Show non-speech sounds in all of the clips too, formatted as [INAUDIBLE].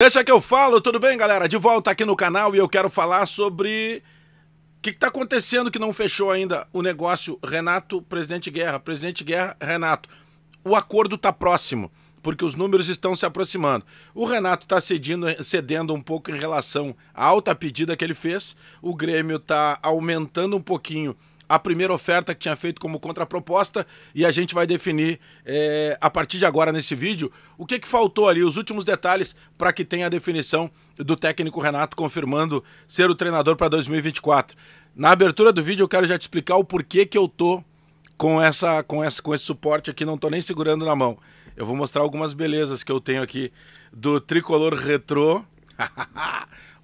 Deixa que eu falo, tudo bem, galera? De volta aqui no canal e eu quero falar sobre o que está acontecendo que não fechou ainda o negócio Renato Presidente Guerra, Presidente Guerra Renato. O acordo está próximo, porque os números estão se aproximando. O Renato está cedendo, cedendo um pouco em relação à alta pedida que ele fez. O Grêmio está aumentando um pouquinho a primeira oferta que tinha feito como contraproposta e a gente vai definir é, a partir de agora nesse vídeo o que, que faltou ali, os últimos detalhes para que tenha a definição do técnico Renato confirmando ser o treinador para 2024. Na abertura do vídeo eu quero já te explicar o porquê que eu tô com essa com essa com esse suporte aqui, não tô nem segurando na mão. Eu vou mostrar algumas belezas que eu tenho aqui do tricolor retrô [LAUGHS]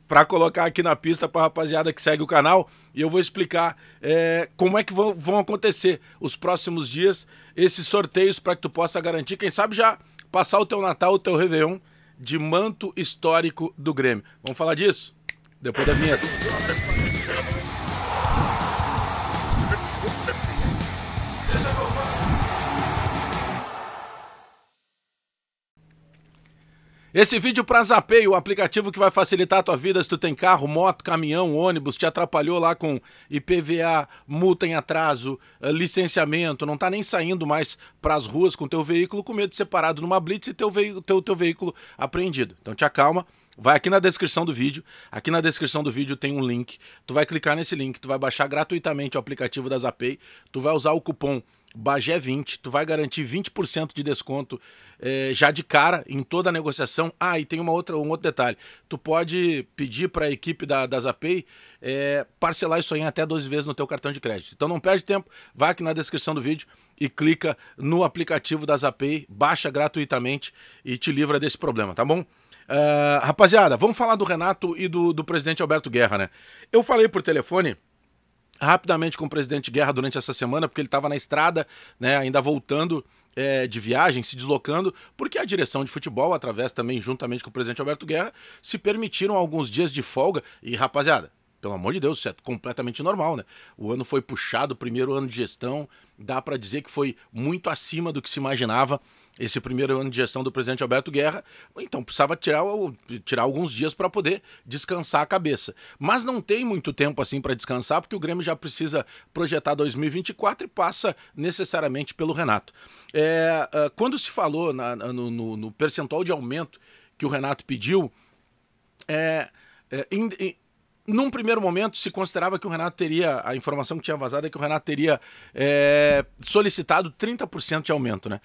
para colocar aqui na pista para a rapaziada que segue o canal e eu vou explicar é, como é que vão, vão, acontecer os próximos dias esses sorteios para que tu possa garantir, quem sabe já passar o teu Natal, o teu Réveillon de manto histórico do Grêmio. Vamos falar disso? Depois da vinheta. Esse vídeo para Zapay, o aplicativo que vai facilitar a tua vida se tu tem carro, moto, caminhão, ônibus, te atrapalhou lá com IPVA, multa em atraso, eh, licenciamento, não tá nem saindo mais para as ruas com teu veículo com medo de ser parado numa blitz e teu, teu, teu veículo apreendido. Então te acalma, Vai aqui na descrição do vídeo. Aqui na descrição do vídeo tem um link. Tu vai clicar nesse link, tu vai baixar gratuitamente o aplicativo da Zapay. Tu vai usar o cupom bage 20 tu vai garantir 20% de desconto eh, já de cara em toda a negociação. Ah, e tem uma outra, um outro detalhe. Tu pode pedir para a equipe da, da Zapay eh, parcelar isso aí em até 12 vezes no teu cartão de crédito. Então não perde tempo, vai aqui na descrição do vídeo e clica no aplicativo da Zapay, baixa gratuitamente e te livra desse problema, tá bom? Uh, rapaziada, vamos falar do Renato e do, do presidente Alberto Guerra, né? Eu falei por telefone rapidamente com o presidente Guerra durante essa semana, porque ele estava na estrada, né, ainda voltando é, de viagem, se deslocando, porque a direção de futebol, através também juntamente com o presidente Alberto Guerra, se permitiram alguns dias de folga. E, rapaziada, pelo amor de Deus, isso é completamente normal, né? O ano foi puxado, primeiro ano de gestão, dá para dizer que foi muito acima do que se imaginava esse primeiro ano de gestão do presidente Alberto Guerra, então precisava tirar, tirar alguns dias para poder descansar a cabeça. Mas não tem muito tempo assim para descansar, porque o Grêmio já precisa projetar 2024 e passa necessariamente pelo Renato. É, é quando se falou na, no, no, no, percentual de aumento que o Renato pediu, é, é, in, in, num primeiro momento se considerava que o Renato teria, a informação que tinha vazado é que o Renato teria é, solicitado 30% de aumento, né?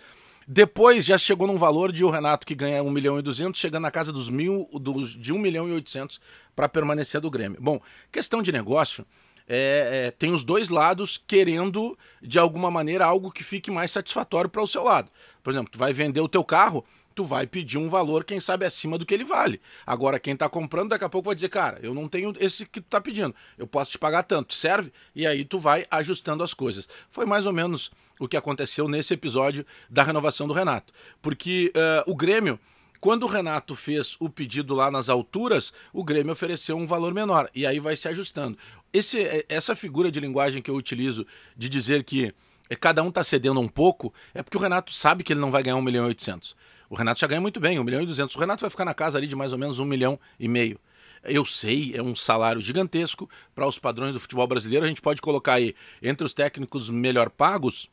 Depois já chegou num valor de o Renato, que ganha 1 milhão e 200, chegando na casa dos mil, dos, de 1 milhão e 800 para permanecer do Grêmio. Bom, questão de negócio, é, é, tem os dois lados querendo, de alguma maneira, algo que fique mais satisfatório para o seu lado. Por exemplo, tu vai vender o teu carro, tu vai pedir um valor, quem sabe, acima do que ele vale. Agora, quem está comprando, daqui a pouco vai dizer, cara, eu não tenho esse que tu está pedindo, eu posso te pagar tanto, serve? E aí tu vai ajustando as coisas. Foi mais ou menos o que aconteceu nesse episódio da renovação do Renato. Porque uh, o Grêmio. Quando o Renato fez o pedido lá nas alturas, o Grêmio ofereceu um valor menor e aí vai se ajustando. Esse, eh, essa figura de linguagem que eu utilizo de dizer que eh, cada um está cedendo um pouco é porque o Renato sabe que ele não vai ganhar 1 milhão e 800. O Renato já ganha muito bem, 1 milhão e 200. O Renato vai ficar na casa ali de mais ou menos 1 milhão e meio. Eu sei, é um salário gigantesco para os padrões do futebol brasileiro. A gente pode colocar aí entre os técnicos melhor pagos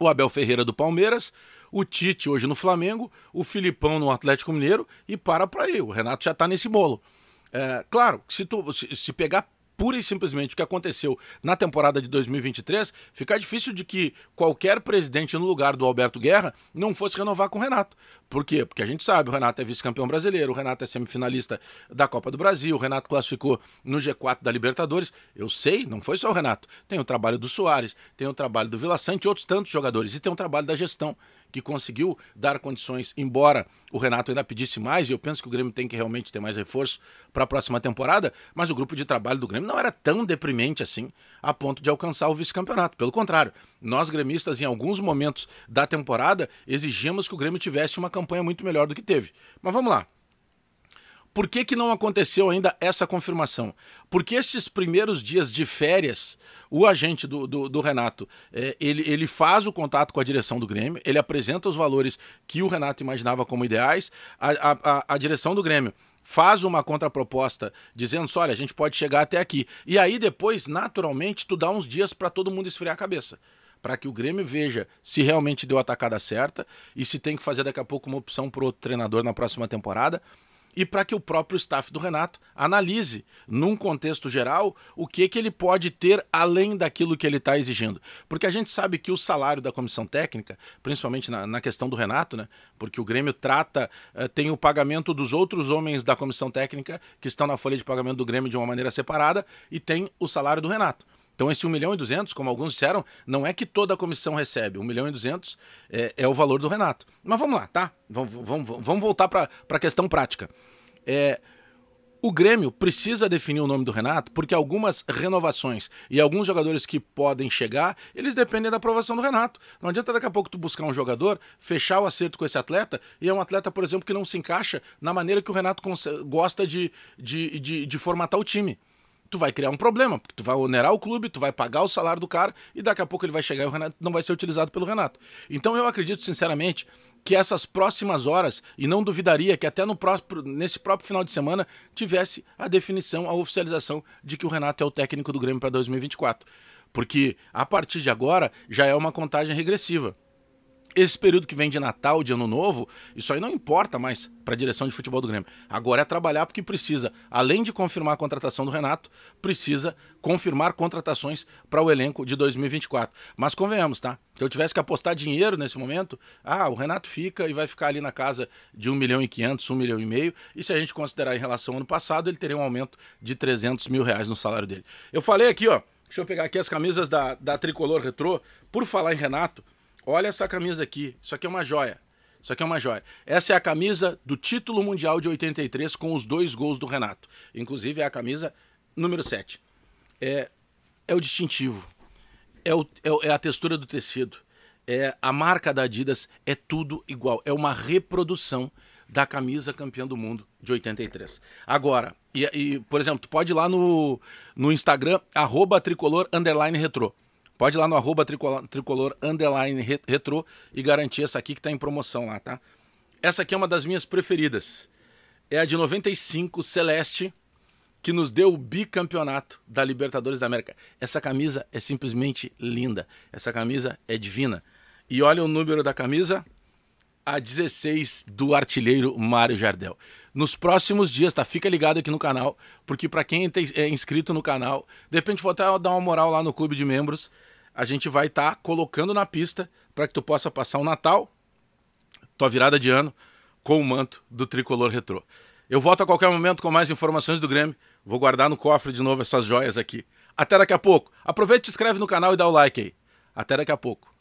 o Abel Ferreira do Palmeiras, o Tite hoje no Flamengo, o Filipão no Atlético Mineiro e para para aí. O Renato já está nesse bolo. É, claro, se, tu, se, se pegar pura e simplesmente o que aconteceu na temporada de 2023, fica difícil de que qualquer presidente no lugar do Alberto Guerra não fosse renovar com o Renato. Por quê? Porque a gente sabe, o Renato é vice-campeão brasileiro, o Renato é semifinalista da Copa do Brasil, o Renato classificou no G4 da Libertadores. Eu sei, não foi só o Renato. Tem o trabalho do Soares, tem o trabalho do Vila Sante e outros tantos jogadores, e tem o trabalho da gestão que conseguiu dar condições, embora o Renato ainda pedisse mais, e eu penso que o Grêmio tem que realmente ter mais reforço para a próxima temporada, mas o grupo de trabalho do Grêmio não era tão deprimente assim a ponto de alcançar o vice-campeonato. Pelo contrário, nós gremistas, em alguns momentos da temporada, exigimos que o Grêmio tivesse uma campanha muito melhor do que teve. Mas vamos lá, por que, que não aconteceu ainda essa confirmação? Porque esses primeiros dias de férias, o agente do, do, do Renato, é, ele, ele faz o contato com a direção do Grêmio, ele apresenta os valores que o Renato imaginava como ideais, a, a, a, a direção do Grêmio faz uma contraproposta dizendo só, olha, a gente pode chegar até aqui. E aí depois, naturalmente, tu dá uns dias para todo mundo esfriar a cabeça para que o Grêmio veja se realmente deu a atacada certa e se tem que fazer daqui a pouco uma opção para outro treinador na próxima temporada e para que o próprio staff do Renato analise, num contexto geral, o que, que ele pode ter além daquilo que ele está exigindo. Porque a gente sabe que o salário da comissão técnica, principalmente na, na questão do Renato, né, porque o Grêmio trata, eh, tem o pagamento dos outros homens da comissão técnica que estão na folha de pagamento do Grêmio de uma maneira separada e tem o salário do Renato. Então, esse 1 milhão e 200, como alguns disseram, não é que toda a comissão recebe. 1 milhão e 200 é, é o valor do Renato. Mas vamos lá, tá? Vamos, vamos, vamos voltar para a questão prática. É, o Grêmio precisa definir o nome do Renato, porque algumas renovações e alguns jogadores que podem chegar, eles dependem da aprovação do Renato. Não adianta daqui a pouco tu buscar um jogador, fechar o acerto com esse atleta, e é um atleta, por exemplo, que não se encaixa na maneira que o Renato gosta de, de, de, de formatar o time tu vai criar um problema, porque tu vai onerar o clube, tu vai pagar o salário do cara e daqui a pouco ele vai chegar e o Renato não vai ser utilizado pelo Renato. Então eu acredito sinceramente que essas próximas horas, e não duvidaria que até no próprio, nesse próprio final de semana tivesse a definição, a oficialização de que o Renato é o técnico do Grêmio para 2024. Porque a partir de agora já é uma contagem regressiva. Esse período que vem de Natal, de Ano Novo, isso aí não importa mais para a direção de futebol do Grêmio. Agora é trabalhar porque precisa, além de confirmar a contratação do Renato, precisa confirmar contratações para o elenco de 2024. Mas convenhamos, tá? Se eu tivesse que apostar dinheiro nesse momento, ah, o Renato fica e vai ficar ali na casa de 1 milhão e 500, 1 milhão e meio. E se a gente considerar em relação ao ano passado, ele teria um aumento de 300 mil reais no salário dele. Eu falei aqui, ó. Deixa eu pegar aqui as camisas da, da Tricolor Retrô. Por falar em Renato, Olha essa camisa aqui. Isso aqui é uma joia. Isso aqui é uma joia. Essa é a camisa do título mundial de 83 com os dois gols do Renato. Inclusive é a camisa número 7. É, é o distintivo. É, o, é, é a textura do tecido. É a marca da Adidas. É tudo igual. É uma reprodução da camisa campeã do mundo de 83. Agora, e, e por exemplo, tu pode ir lá no, no Instagram, arroba tricolor underline retrô. Pode ir lá no arroba tricolor, tricolor underline retro e garantir essa aqui que está em promoção lá, tá? Essa aqui é uma das minhas preferidas. É a de 95 Celeste, que nos deu o bicampeonato da Libertadores da América. Essa camisa é simplesmente linda. Essa camisa é divina. E olha o número da camisa: a 16 do artilheiro Mário Jardel. Nos próximos dias, tá? Fica ligado aqui no canal, porque para quem é inscrito no canal, de repente vou até dar uma moral lá no clube de membros, a gente vai estar tá colocando na pista para que tu possa passar o Natal, tua virada de ano, com o manto do tricolor retrô. Eu volto a qualquer momento com mais informações do Grêmio. Vou guardar no cofre de novo essas joias aqui. Até daqui a pouco. Aproveita, se inscreve no canal e dá o like aí. Até daqui a pouco.